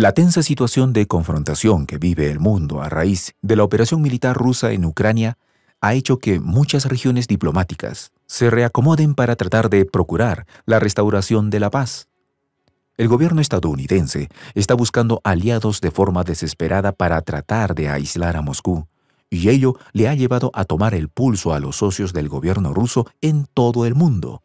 La tensa situación de confrontación que vive el mundo a raíz de la operación militar rusa en Ucrania ha hecho que muchas regiones diplomáticas se reacomoden para tratar de procurar la restauración de la paz. El gobierno estadounidense está buscando aliados de forma desesperada para tratar de aislar a Moscú, y ello le ha llevado a tomar el pulso a los socios del gobierno ruso en todo el mundo.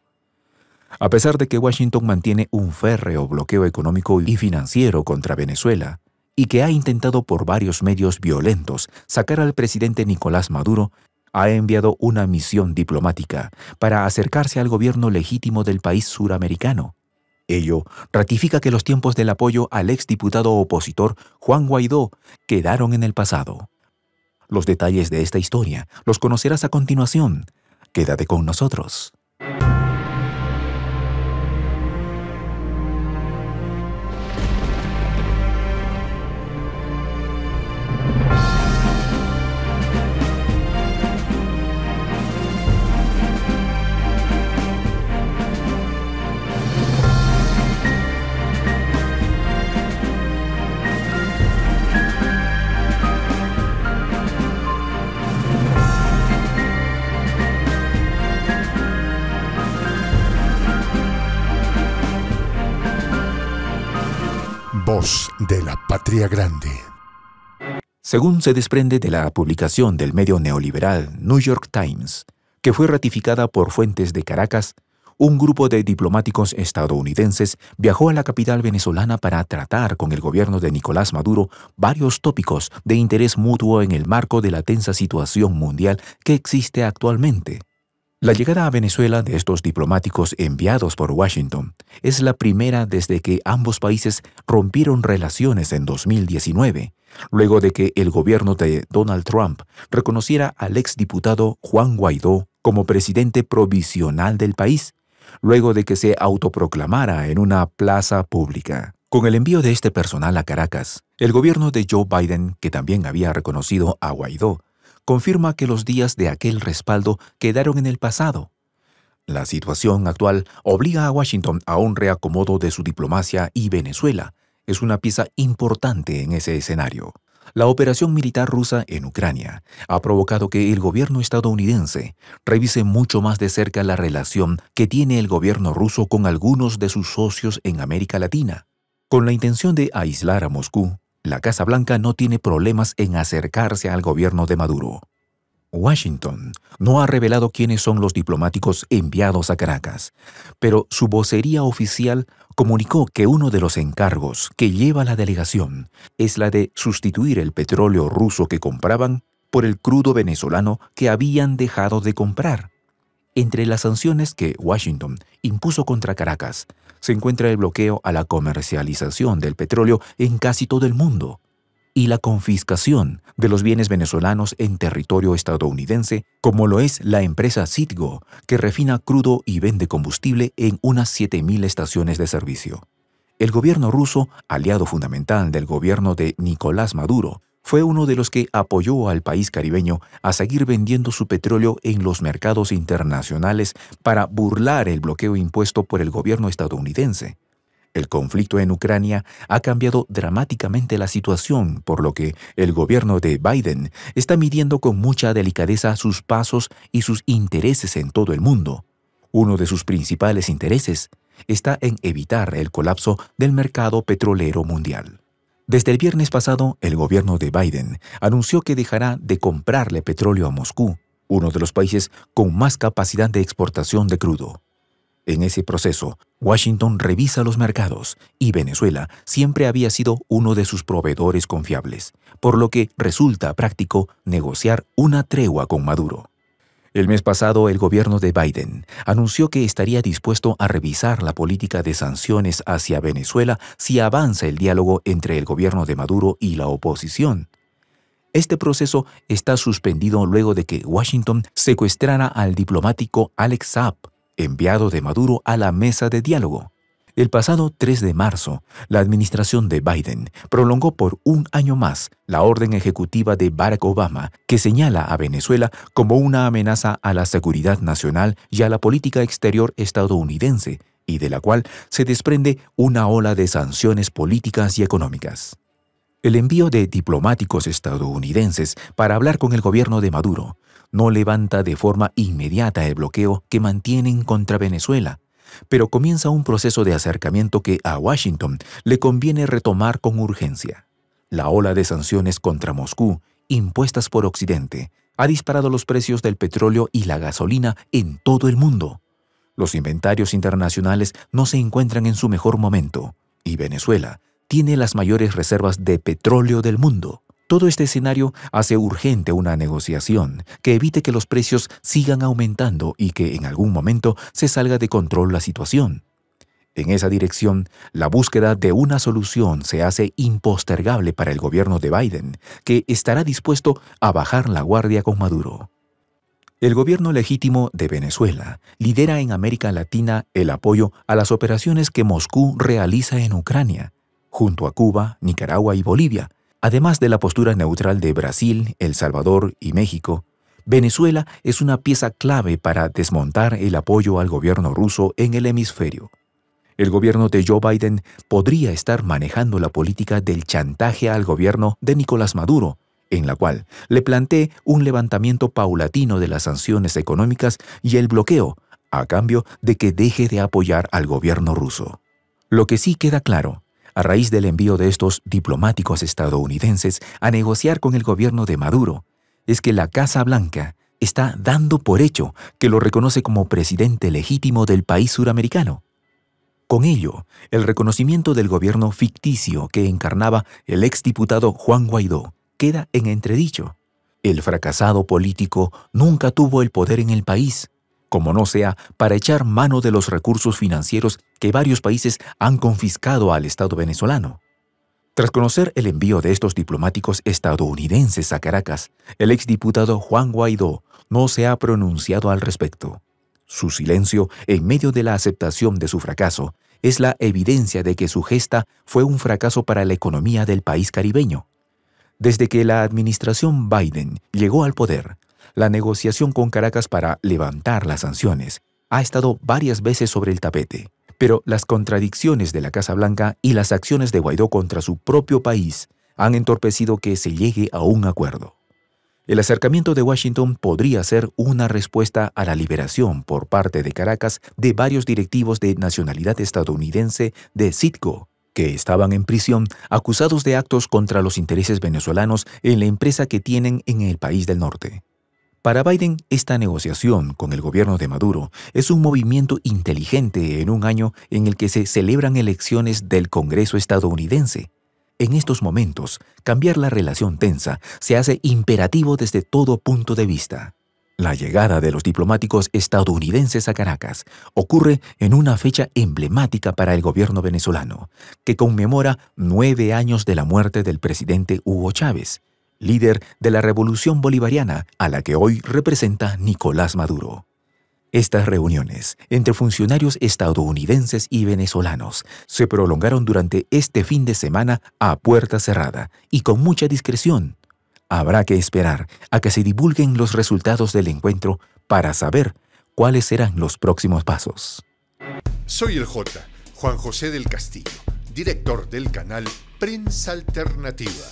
A pesar de que Washington mantiene un férreo bloqueo económico y financiero contra Venezuela, y que ha intentado por varios medios violentos sacar al presidente Nicolás Maduro, ha enviado una misión diplomática para acercarse al gobierno legítimo del país suramericano. Ello ratifica que los tiempos del apoyo al exdiputado opositor Juan Guaidó quedaron en el pasado. Los detalles de esta historia los conocerás a continuación. Quédate con nosotros. de la patria grande. Según se desprende de la publicación del medio neoliberal New York Times, que fue ratificada por fuentes de Caracas, un grupo de diplomáticos estadounidenses viajó a la capital venezolana para tratar con el gobierno de Nicolás Maduro varios tópicos de interés mutuo en el marco de la tensa situación mundial que existe actualmente. La llegada a Venezuela de estos diplomáticos enviados por Washington es la primera desde que ambos países rompieron relaciones en 2019, luego de que el gobierno de Donald Trump reconociera al exdiputado Juan Guaidó como presidente provisional del país, luego de que se autoproclamara en una plaza pública. Con el envío de este personal a Caracas, el gobierno de Joe Biden, que también había reconocido a Guaidó, confirma que los días de aquel respaldo quedaron en el pasado. La situación actual obliga a Washington a un reacomodo de su diplomacia y Venezuela es una pieza importante en ese escenario. La operación militar rusa en Ucrania ha provocado que el gobierno estadounidense revise mucho más de cerca la relación que tiene el gobierno ruso con algunos de sus socios en América Latina, con la intención de aislar a Moscú la Casa Blanca no tiene problemas en acercarse al gobierno de Maduro. Washington no ha revelado quiénes son los diplomáticos enviados a Caracas, pero su vocería oficial comunicó que uno de los encargos que lleva la delegación es la de sustituir el petróleo ruso que compraban por el crudo venezolano que habían dejado de comprar entre las sanciones que Washington impuso contra Caracas se encuentra el bloqueo a la comercialización del petróleo en casi todo el mundo y la confiscación de los bienes venezolanos en territorio estadounidense, como lo es la empresa Citgo, que refina crudo y vende combustible en unas 7.000 estaciones de servicio. El gobierno ruso, aliado fundamental del gobierno de Nicolás Maduro, fue uno de los que apoyó al país caribeño a seguir vendiendo su petróleo en los mercados internacionales para burlar el bloqueo impuesto por el gobierno estadounidense. El conflicto en Ucrania ha cambiado dramáticamente la situación, por lo que el gobierno de Biden está midiendo con mucha delicadeza sus pasos y sus intereses en todo el mundo. Uno de sus principales intereses está en evitar el colapso del mercado petrolero mundial. Desde el viernes pasado, el gobierno de Biden anunció que dejará de comprarle petróleo a Moscú, uno de los países con más capacidad de exportación de crudo. En ese proceso, Washington revisa los mercados y Venezuela siempre había sido uno de sus proveedores confiables, por lo que resulta práctico negociar una tregua con Maduro. El mes pasado, el gobierno de Biden anunció que estaría dispuesto a revisar la política de sanciones hacia Venezuela si avanza el diálogo entre el gobierno de Maduro y la oposición. Este proceso está suspendido luego de que Washington secuestrara al diplomático Alex Saab, enviado de Maduro a la mesa de diálogo. El pasado 3 de marzo, la administración de Biden prolongó por un año más la orden ejecutiva de Barack Obama que señala a Venezuela como una amenaza a la seguridad nacional y a la política exterior estadounidense, y de la cual se desprende una ola de sanciones políticas y económicas. El envío de diplomáticos estadounidenses para hablar con el gobierno de Maduro no levanta de forma inmediata el bloqueo que mantienen contra Venezuela, pero comienza un proceso de acercamiento que a Washington le conviene retomar con urgencia. La ola de sanciones contra Moscú, impuestas por Occidente, ha disparado los precios del petróleo y la gasolina en todo el mundo. Los inventarios internacionales no se encuentran en su mejor momento, y Venezuela tiene las mayores reservas de petróleo del mundo. Todo este escenario hace urgente una negociación que evite que los precios sigan aumentando y que en algún momento se salga de control la situación. En esa dirección, la búsqueda de una solución se hace impostergable para el gobierno de Biden, que estará dispuesto a bajar la guardia con Maduro. El gobierno legítimo de Venezuela lidera en América Latina el apoyo a las operaciones que Moscú realiza en Ucrania, junto a Cuba, Nicaragua y Bolivia, Además de la postura neutral de Brasil, El Salvador y México, Venezuela es una pieza clave para desmontar el apoyo al gobierno ruso en el hemisferio. El gobierno de Joe Biden podría estar manejando la política del chantaje al gobierno de Nicolás Maduro, en la cual le planteé un levantamiento paulatino de las sanciones económicas y el bloqueo, a cambio de que deje de apoyar al gobierno ruso. Lo que sí queda claro a raíz del envío de estos diplomáticos estadounidenses a negociar con el gobierno de Maduro, es que la Casa Blanca está dando por hecho que lo reconoce como presidente legítimo del país suramericano. Con ello, el reconocimiento del gobierno ficticio que encarnaba el exdiputado Juan Guaidó queda en entredicho. El fracasado político nunca tuvo el poder en el país como no sea para echar mano de los recursos financieros que varios países han confiscado al Estado venezolano. Tras conocer el envío de estos diplomáticos estadounidenses a Caracas, el exdiputado Juan Guaidó no se ha pronunciado al respecto. Su silencio en medio de la aceptación de su fracaso es la evidencia de que su gesta fue un fracaso para la economía del país caribeño. Desde que la administración Biden llegó al poder, la negociación con Caracas para levantar las sanciones ha estado varias veces sobre el tapete, pero las contradicciones de la Casa Blanca y las acciones de Guaidó contra su propio país han entorpecido que se llegue a un acuerdo. El acercamiento de Washington podría ser una respuesta a la liberación por parte de Caracas de varios directivos de nacionalidad estadounidense de Citgo, que estaban en prisión acusados de actos contra los intereses venezolanos en la empresa que tienen en el país del norte. Para Biden, esta negociación con el gobierno de Maduro es un movimiento inteligente en un año en el que se celebran elecciones del Congreso estadounidense. En estos momentos, cambiar la relación tensa se hace imperativo desde todo punto de vista. La llegada de los diplomáticos estadounidenses a Caracas ocurre en una fecha emblemática para el gobierno venezolano, que conmemora nueve años de la muerte del presidente Hugo Chávez líder de la revolución bolivariana a la que hoy representa Nicolás Maduro. Estas reuniones entre funcionarios estadounidenses y venezolanos se prolongaron durante este fin de semana a puerta cerrada y con mucha discreción. Habrá que esperar a que se divulguen los resultados del encuentro para saber cuáles serán los próximos pasos. Soy el J, Juan José del Castillo, director del canal Prensa Alternativa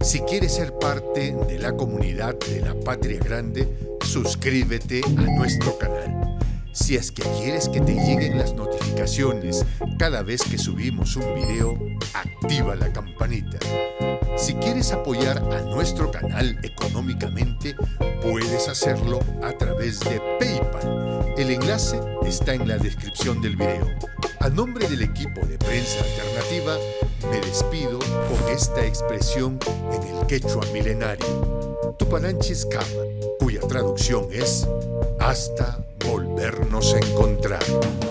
si quieres ser parte de la comunidad de la Patria Grande, suscríbete a nuestro canal. Si es que quieres que te lleguen las notificaciones cada vez que subimos un video, activa la campanita. Si quieres apoyar a nuestro canal económicamente, puedes hacerlo a través de PayPal. El enlace está en la descripción del video. A nombre del equipo de prensa alternativa, me despido con esta expresión en el quechua milenario, Tupananchis Kama, cuya traducción es hasta volvernos a encontrar.